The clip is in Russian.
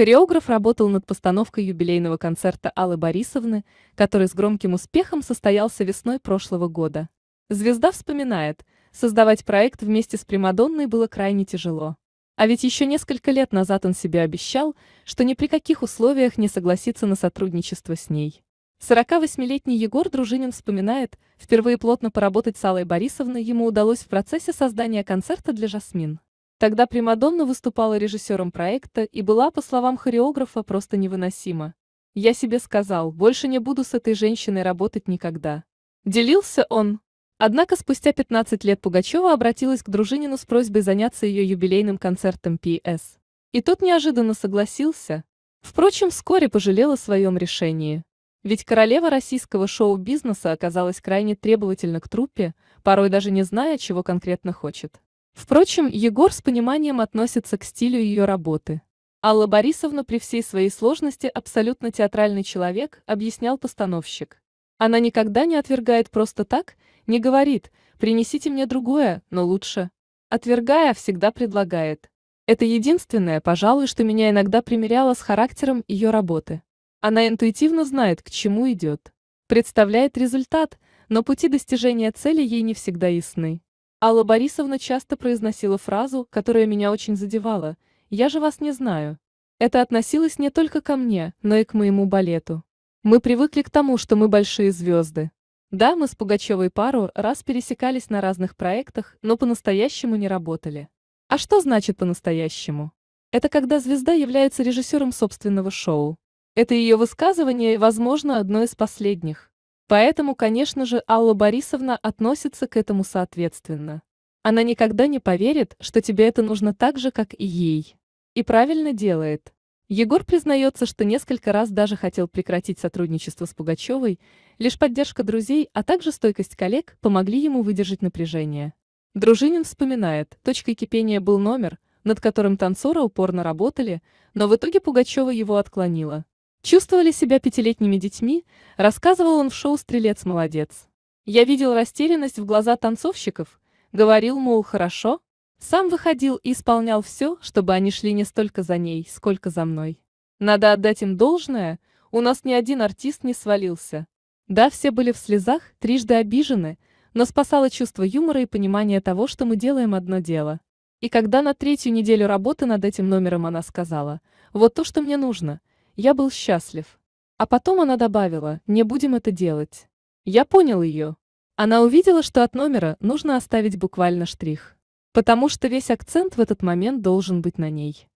Хореограф работал над постановкой юбилейного концерта Аллы Борисовны, который с громким успехом состоялся весной прошлого года. Звезда вспоминает, создавать проект вместе с Примадонной было крайне тяжело. А ведь еще несколько лет назад он себе обещал, что ни при каких условиях не согласится на сотрудничество с ней. 48-летний Егор Дружинин вспоминает, впервые плотно поработать с Аллой Борисовной ему удалось в процессе создания концерта для Жасмин. Тогда Примадонна выступала режиссером проекта и была, по словам хореографа, просто невыносима. «Я себе сказал, больше не буду с этой женщиной работать никогда». Делился он. Однако спустя 15 лет Пугачева обратилась к Дружинину с просьбой заняться ее юбилейным концертом P.S. И тот неожиданно согласился. Впрочем, вскоре пожалела о своем решении. Ведь королева российского шоу-бизнеса оказалась крайне требовательна к труппе, порой даже не зная, чего конкретно хочет. Впрочем, Егор с пониманием относится к стилю ее работы. Алла Борисовна при всей своей сложности абсолютно театральный человек, объяснял постановщик. Она никогда не отвергает просто так, не говорит «принесите мне другое, но лучше». Отвергая, всегда предлагает. Это единственное, пожалуй, что меня иногда примеряло с характером ее работы. Она интуитивно знает, к чему идет. Представляет результат, но пути достижения цели ей не всегда ясны. Алла Борисовна часто произносила фразу, которая меня очень задевала «Я же вас не знаю». Это относилось не только ко мне, но и к моему балету. Мы привыкли к тому, что мы большие звезды. Да, мы с Пугачевой пару раз пересекались на разных проектах, но по-настоящему не работали. А что значит по-настоящему? Это когда звезда является режиссером собственного шоу. Это ее высказывание, возможно, одно из последних. Поэтому, конечно же, Алла Борисовна относится к этому соответственно. Она никогда не поверит, что тебе это нужно так же, как и ей. И правильно делает. Егор признается, что несколько раз даже хотел прекратить сотрудничество с Пугачевой, лишь поддержка друзей, а также стойкость коллег помогли ему выдержать напряжение. Дружинин вспоминает, точкой кипения был номер, над которым танцоры упорно работали, но в итоге Пугачева его отклонила. Чувствовали себя пятилетними детьми, рассказывал он в шоу «Стрелец молодец». Я видел растерянность в глаза танцовщиков, говорил, мол, хорошо, сам выходил и исполнял все, чтобы они шли не столько за ней, сколько за мной. Надо отдать им должное, у нас ни один артист не свалился. Да, все были в слезах, трижды обижены, но спасало чувство юмора и понимание того, что мы делаем одно дело. И когда на третью неделю работы над этим номером она сказала, вот то, что мне нужно – я был счастлив. А потом она добавила, не будем это делать. Я понял ее. Она увидела, что от номера нужно оставить буквально штрих. Потому что весь акцент в этот момент должен быть на ней.